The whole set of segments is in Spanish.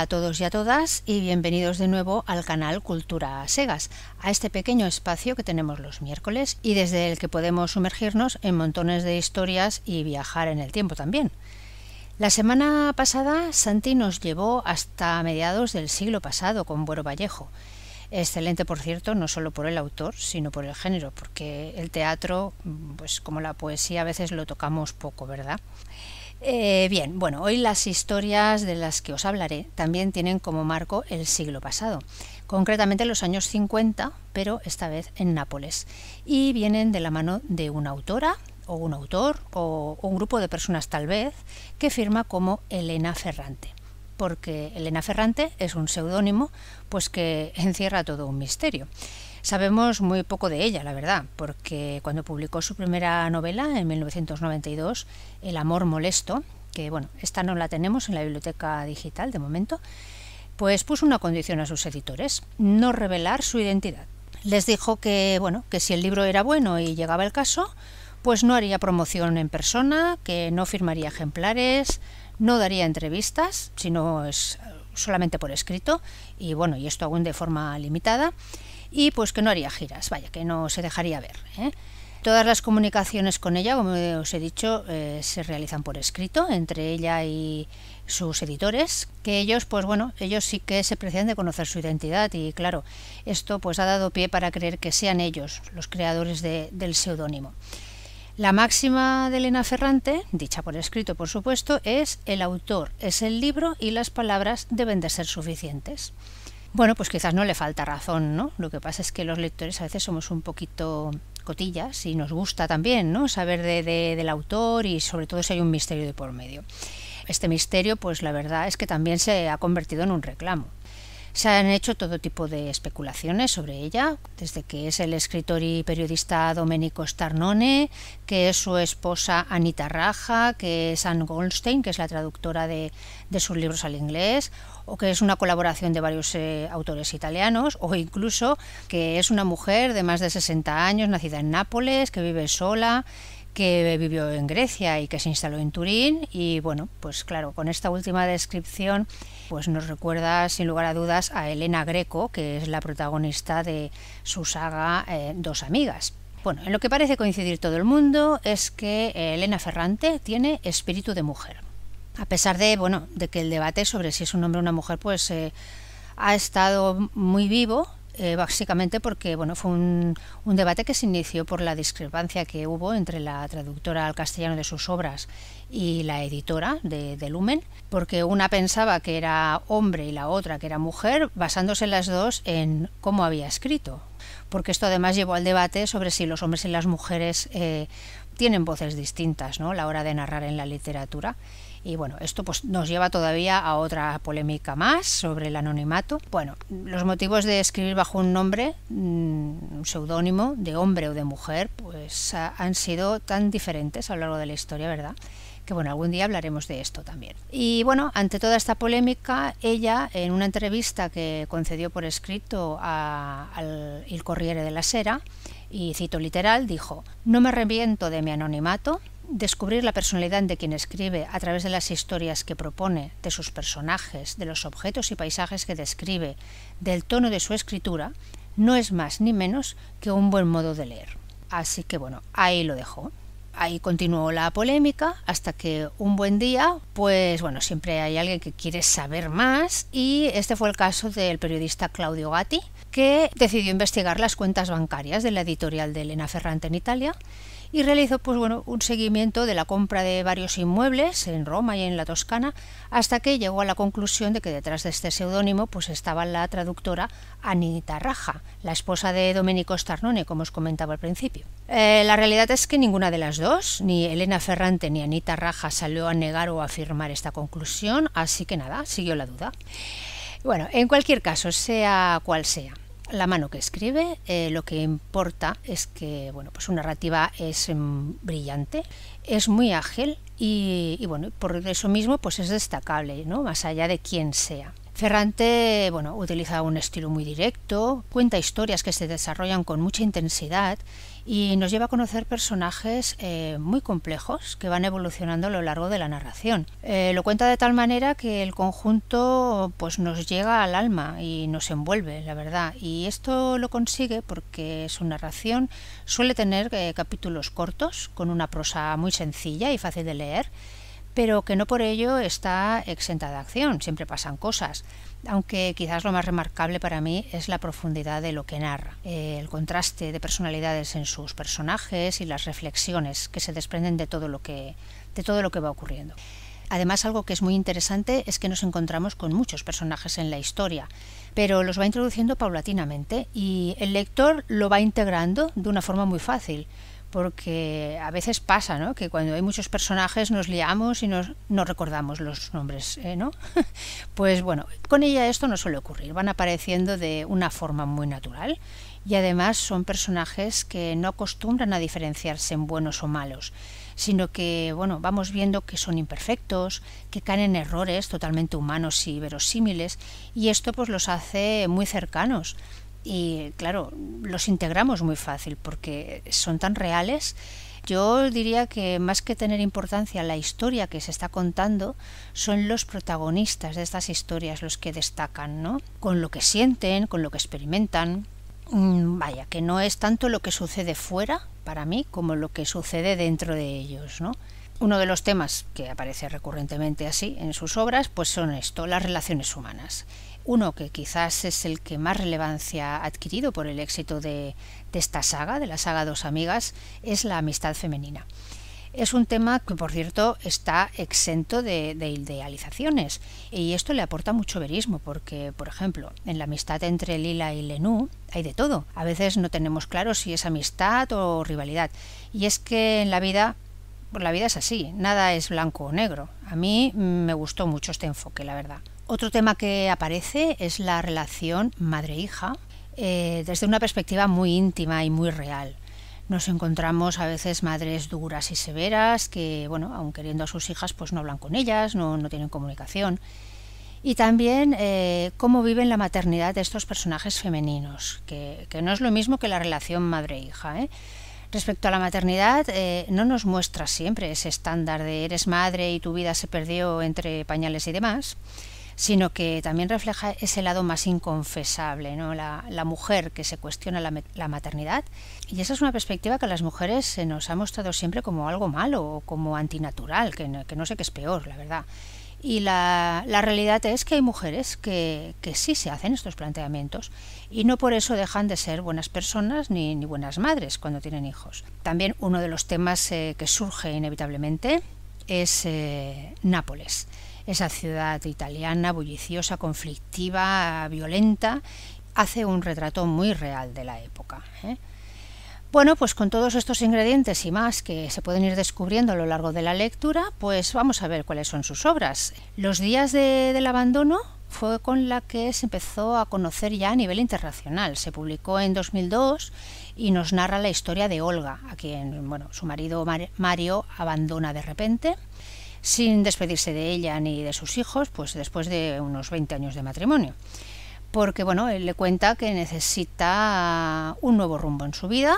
a todos y a todas y bienvenidos de nuevo al canal Cultura Segas, a este pequeño espacio que tenemos los miércoles y desde el que podemos sumergirnos en montones de historias y viajar en el tiempo también. La semana pasada Santi nos llevó hasta mediados del siglo pasado con Buero Vallejo. Excelente, por cierto, no solo por el autor, sino por el género, porque el teatro, pues como la poesía, a veces lo tocamos poco, ¿verdad? Eh, bien, bueno, hoy las historias de las que os hablaré también tienen como marco el siglo pasado, concretamente los años 50, pero esta vez en Nápoles, y vienen de la mano de una autora o un autor o, un grupo de personas tal vez que firma como Elena Ferrante porque Elena Ferrante es un seudónimo pues que encierra todo un misterio. Sabemos muy poco de ella, la verdad, porque cuando publicó su primera novela en 1992, El amor molesto, que bueno, esta no la tenemos en la biblioteca digital de momento, pues puso una condición a sus editores, no revelar su identidad. Les dijo que bueno, que si el libro era bueno y llegaba el caso, pues no haría promoción en persona, que no firmaría ejemplares, no daría entrevistas, sino es solamente por escrito, y bueno, y esto aún de forma limitada, y pues que no haría giras, vaya, que no se dejaría ver. ¿eh? Todas las comunicaciones con ella, como os he dicho, eh, se realizan por escrito entre ella y sus editores, que ellos, pues bueno, ellos sí que se precian de conocer su identidad y claro, esto pues ha dado pie para creer que sean ellos los creadores del seudónimo. La máxima de Elena Ferrante, dicha por escrito por supuesto, es el autor es el libro y las palabras deben de ser suficientes. Bueno, pues quizás no le falta razón, ¿no? Lo que pasa es que los lectores a veces somos un poquito cotillas y nos gusta también, ¿no? Saber de, del autor y sobre todo si hay un misterio de por medio. Este misterio, pues la verdad es que también se ha convertido en un reclamo. Se han hecho todo tipo de especulaciones sobre ella, desde que es el escritor y periodista Domenico Starnone, que es su esposa Anita Raja, que es Anne Goldstein, que es la traductora de, sus libros al inglés, o que es una colaboración de varios eh, autores italianos, o incluso que es una mujer de más de 60 años, nacida en Nápoles, que vive sola que vivió en Grecia y que se instaló en Turín y bueno, pues claro, con esta última descripción pues nos recuerda sin lugar a dudas a Elena Greco, que es la protagonista de su saga eh, Dos amigas. Bueno, en lo que parece coincidir todo el mundo es que eh, Elena Ferrante tiene espíritu de mujer. A pesar de, bueno, de que el debate sobre si es un hombre o una mujer pues eh, ha estado muy vivo, eh, básicamente porque bueno, fue un, debate que se inició por la discrepancia que hubo entre la traductora al castellano de sus obras y la editora de, Lumen, porque una pensaba que era hombre y la otra que era mujer, basándose las dos en cómo había escrito, porque esto además llevó al debate sobre si los hombres y las mujeres eh, tienen voces distintas ¿no? a la hora de narrar en la literatura. Y bueno, esto pues nos lleva todavía a otra polémica más sobre el anonimato. Bueno, los motivos de escribir bajo un nombre, mm, un seudónimo de hombre o de mujer, pues han sido tan diferentes a lo largo de la historia, ¿verdad? que bueno, algún día hablaremos de esto también. Y bueno, ante toda esta polémica, ella en una entrevista que concedió por escrito al Il Corriere de la Sera, y cito literal, dijo, no me arrepiento de mi anonimato, descubrir la personalidad de quien escribe a través de las historias que propone, de sus personajes, de los objetos y paisajes que describe, del tono de su escritura, no es más ni menos que un buen modo de leer. Así que bueno, ahí lo dejó. Ahí continuó la polémica hasta que un buen día, pues bueno, siempre hay alguien que quiere saber más y este fue el caso del periodista Claudio Gatti, que decidió investigar las cuentas bancarias de la editorial de Elena Ferrante en Italia y realizó pues bueno, un seguimiento de la compra de varios inmuebles en Roma y en la Toscana hasta que llegó a la conclusión de que detrás de este seudónimo pues estaba la traductora Anita Raja, la esposa de Domenico Starnone, como os comentaba al principio. Eh, la realidad es que ninguna de las dos, ni Elena Ferrante ni Anita Raja salió a negar o afirmar esta conclusión, así que nada, siguió la duda. Bueno, en cualquier caso, sea cual sea, la mano que escribe, eh, lo que importa es que bueno, pues su narrativa es em, brillante, es muy ágil y, por eso mismo pues es destacable, ¿no? más allá de quien sea. Ferrante bueno, utiliza un estilo muy directo, cuenta historias que se desarrollan con mucha intensidad y nos lleva a conocer personajes eh, muy complejos que van evolucionando a lo largo de la narración. Eh, lo cuenta de tal manera que el conjunto pues, nos llega al alma y nos envuelve, la verdad. Y esto lo consigue porque su narración suele tener eh, capítulos cortos, con una prosa muy sencilla y fácil de leer pero que no por ello está exenta de acción, siempre pasan cosas, aunque quizás lo más remarcable para mí es la profundidad de lo que narra, eh, el contraste de personalidades en sus personajes y las reflexiones que se desprenden de todo lo que, de todo lo que va ocurriendo. Además, algo que es muy interesante es que nos encontramos con muchos personajes en la historia, pero los va introduciendo paulatinamente y el lector lo va integrando de una forma muy fácil porque a veces pasa, Que cuando hay muchos personajes nos liamos y nos, no recordamos los nombres, eh, ¿no? pues bueno, con ella esto no suele ocurrir, van apareciendo de una forma muy natural y además son personajes que no acostumbran a diferenciarse en buenos o malos, sino que, bueno, vamos viendo que son imperfectos, que caen en errores totalmente humanos y verosímiles y esto pues los hace muy cercanos y claro, los integramos muy fácil porque son tan reales. Yo diría que más que tener importancia la historia que se está contando, son los protagonistas de estas historias los que destacan, ¿no? Con lo que sienten, con lo que experimentan. Mm, vaya, que no es tanto lo que sucede fuera, para mí, como lo que sucede dentro de ellos, ¿no? Uno de los temas que aparece recurrentemente así en sus obras, pues son esto, las relaciones humanas. Uno que quizás es el que más relevancia ha adquirido por el éxito de, esta saga, de la saga Dos Amigas, es la amistad femenina. Es un tema que, por cierto, está exento de, idealizaciones y esto le aporta mucho verismo porque, por ejemplo, en la amistad entre Lila y Lenú hay de todo. A veces no tenemos claro si es amistad o rivalidad. Y es que en la vida, la vida es así, nada es blanco o negro. A mí me gustó mucho este enfoque, la verdad. Otro tema que aparece es la relación madre-hija eh, desde una perspectiva muy íntima y muy real. Nos encontramos a veces madres duras y severas que, bueno, aun queriendo a sus hijas, pues no hablan con ellas, no, tienen comunicación. Y también eh, cómo viven la maternidad de estos personajes femeninos, que, no es lo mismo que la relación madre-hija. ¿eh? Respecto a la maternidad, no nos muestra siempre ese estándar de eres madre y tu vida se perdió entre pañales y demás, sino que también refleja ese lado más inconfesable, ¿no? la, mujer que se cuestiona la, maternidad. Y esa es una perspectiva que a las mujeres se nos ha mostrado siempre como algo malo o como antinatural, que no, sé qué es peor, la verdad. Y la, realidad es que hay mujeres que, sí se hacen estos planteamientos y no por eso dejan de ser buenas personas ni, buenas madres cuando tienen hijos. También uno de los temas eh, que surge inevitablemente es eh, Nápoles. Esa ciudad italiana, bulliciosa, conflictiva, violenta, hace un retrato muy real de la época. ¿eh? Bueno, pues con todos estos ingredientes y más que se pueden ir descubriendo a lo largo de la lectura, pues vamos a ver cuáles son sus obras. Los días del abandono fue con la que se empezó a conocer ya a nivel internacional. Se publicó en 2002 y nos narra la historia de Olga, a quien bueno, su marido Mario abandona de repente sin despedirse de ella ni de sus hijos, pues después de unos 20 años de matrimonio. Porque bueno, él le cuenta que necesita un nuevo rumbo en su vida.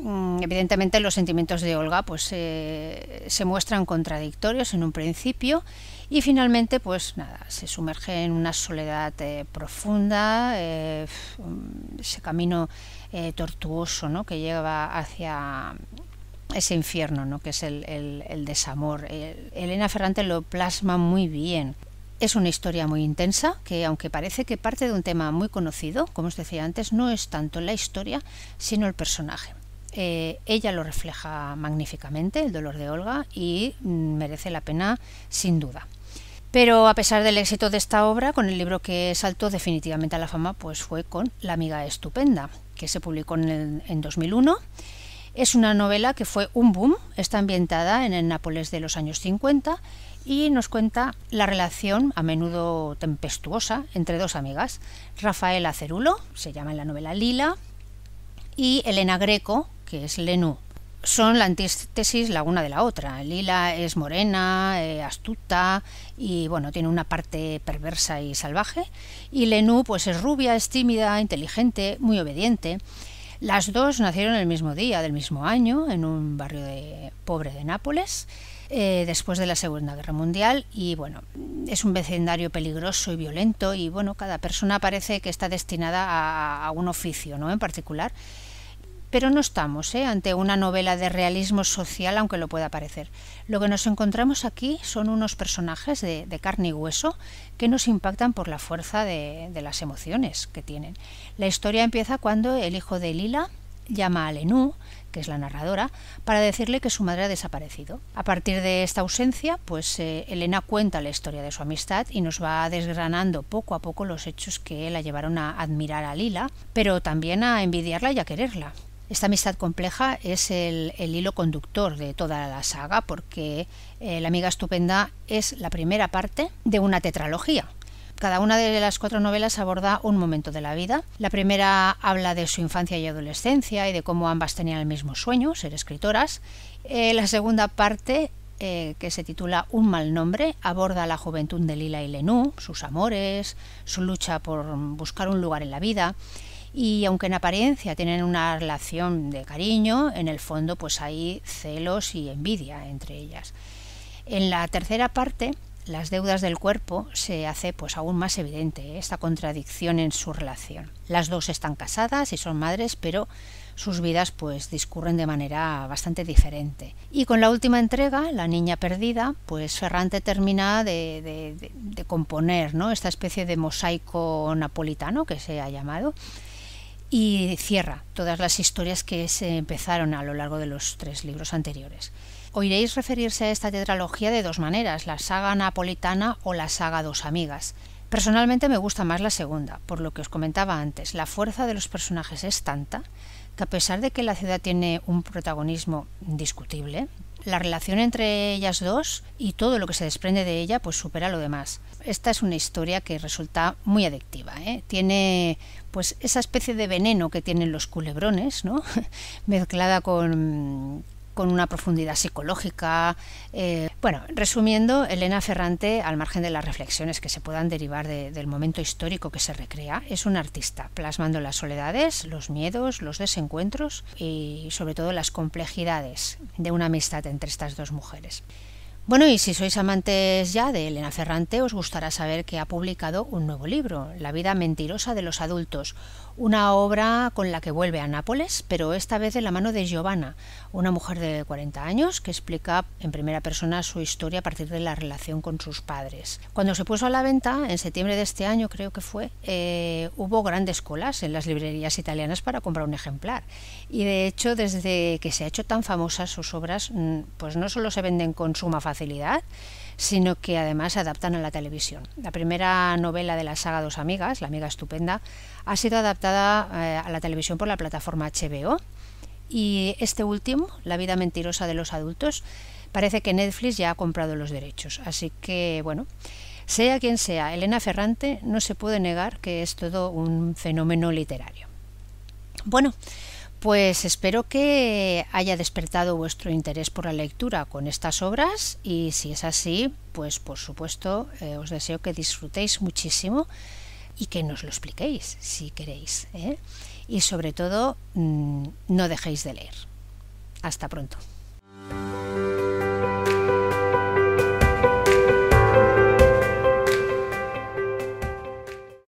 Mm, evidentemente los sentimientos de Olga pues eh, se muestran contradictorios en un principio y finalmente pues nada, se sumerge en una soledad eh, profunda, eh, mm, ese camino tortuoso ¿no? que lleva hacia ese infierno ¿no? que es el, desamor. Eh, Elena Ferrante lo plasma muy bien. Es una historia muy intensa que, aunque parece que parte de un tema muy conocido, como os decía antes, no es tanto la historia, sino el personaje. Eh, ella lo refleja magníficamente, el dolor de Olga, y mm, merece la pena sin duda. Pero a pesar del éxito de esta obra, con el libro que saltó definitivamente a la fama, pues fue con La amiga estupenda, que se publicó en, en 2001 es una novela que fue un boom, está ambientada en el Nápoles de los años 50 y nos cuenta la relación, a menudo tempestuosa, entre dos amigas, Rafaela Cerulo, se llama en la novela Lila, y Elena Greco, que es Lenú. Son la antítesis la una de la otra. Lila es morena, eh, astuta y bueno, tiene una parte perversa y salvaje. Y Lenú pues es rubia, es tímida, inteligente, muy obediente. Las dos nacieron el mismo día, del mismo año, en un barrio de, pobre de Nápoles. Eh, después de la Segunda Guerra Mundial y bueno, es un vecindario peligroso y violento y bueno, cada persona parece que está destinada a, a un oficio, ¿no? En particular. Pero no estamos ¿eh? ante una novela de realismo social, aunque lo pueda parecer. Lo que nos encontramos aquí son unos personajes de, carne y hueso que nos impactan por la fuerza de, las emociones que tienen. La historia empieza cuando el hijo de Lila llama a Lenú, que es la narradora, para decirle que su madre ha desaparecido. A partir de esta ausencia, pues eh, Elena cuenta la historia de su amistad y nos va desgranando poco a poco los hechos que la llevaron a admirar a Lila, pero también a envidiarla y a quererla esta amistad compleja es el, hilo conductor de toda la saga porque eh, La amiga estupenda es la primera parte de una tetralogía. Cada una de las cuatro novelas aborda un momento de la vida. La primera habla de su infancia y adolescencia y de cómo ambas tenían el mismo sueño, ser escritoras. Eh, la segunda parte eh, que se titula Un mal nombre, aborda la juventud de Lila y Lenú, sus amores, su lucha por buscar un lugar en la vida y aunque en apariencia tienen una relación de cariño, en el fondo pues hay celos y envidia entre ellas. En la tercera parte, las deudas del cuerpo se hace pues aún más evidente ¿eh? esta contradicción en su relación. Las dos están casadas y son madres, pero sus vidas pues discurren de manera bastante diferente. Y con la última entrega, La niña perdida, pues Ferrante termina de, componer ¿no? esta especie de mosaico napolitano que se ha llamado y cierra todas las historias que se empezaron a lo largo de los tres libros anteriores. Oiréis referirse a esta tetralogía de dos maneras, la saga napolitana o la saga dos amigas. Personalmente me gusta más la segunda, por lo que os comentaba antes, la fuerza de los personajes es tanta que a pesar de que la ciudad tiene un protagonismo discutible, la relación entre ellas dos y todo lo que se desprende de ella pues supera lo demás. Esta es una historia que resulta muy adictiva. ¿eh? Tiene pues esa especie de veneno que tienen los culebrones, ¿no? mezclada con, con una profundidad psicológica. Eh, bueno, resumiendo, Elena Ferrante, al margen de las reflexiones que se puedan derivar del momento histórico que se recrea, es una artista, plasmando las soledades, los miedos, los desencuentros y sobre todo las complejidades de una amistad entre estas dos mujeres. Bueno, y si sois amantes ya de Elena Ferrante, os gustará saber que ha publicado un nuevo libro, La vida mentirosa de los adultos, una obra con la que vuelve a Nápoles, pero esta vez de la mano de Giovanna, una mujer de 40 años que explica en primera persona su historia a partir de la relación con sus padres. Cuando se puso a la venta, en septiembre de este año creo que fue, eh, hubo grandes colas en las librerías italianas para comprar un ejemplar. Y de hecho, desde que se ha hecho tan famosa, sus obras mm, pues no solo se venden con suma facilidad, facilidad, sino que además se adaptan a la televisión. La primera novela de la saga Dos Amigas, La Amiga Estupenda, ha sido adaptada eh, a la televisión por la plataforma HBO y este último, La vida mentirosa de los adultos, parece que Netflix ya ha comprado los derechos. Así que, bueno, sea quien sea, Elena Ferrante no se puede negar que es todo un fenómeno literario. Bueno, pues espero que haya despertado vuestro interés por la lectura con estas obras y si es así, pues por supuesto eh, os deseo que disfrutéis muchísimo y que nos lo expliquéis si queréis. ¿eh? Y sobre todo, mm, no dejéis de leer. Hasta pronto.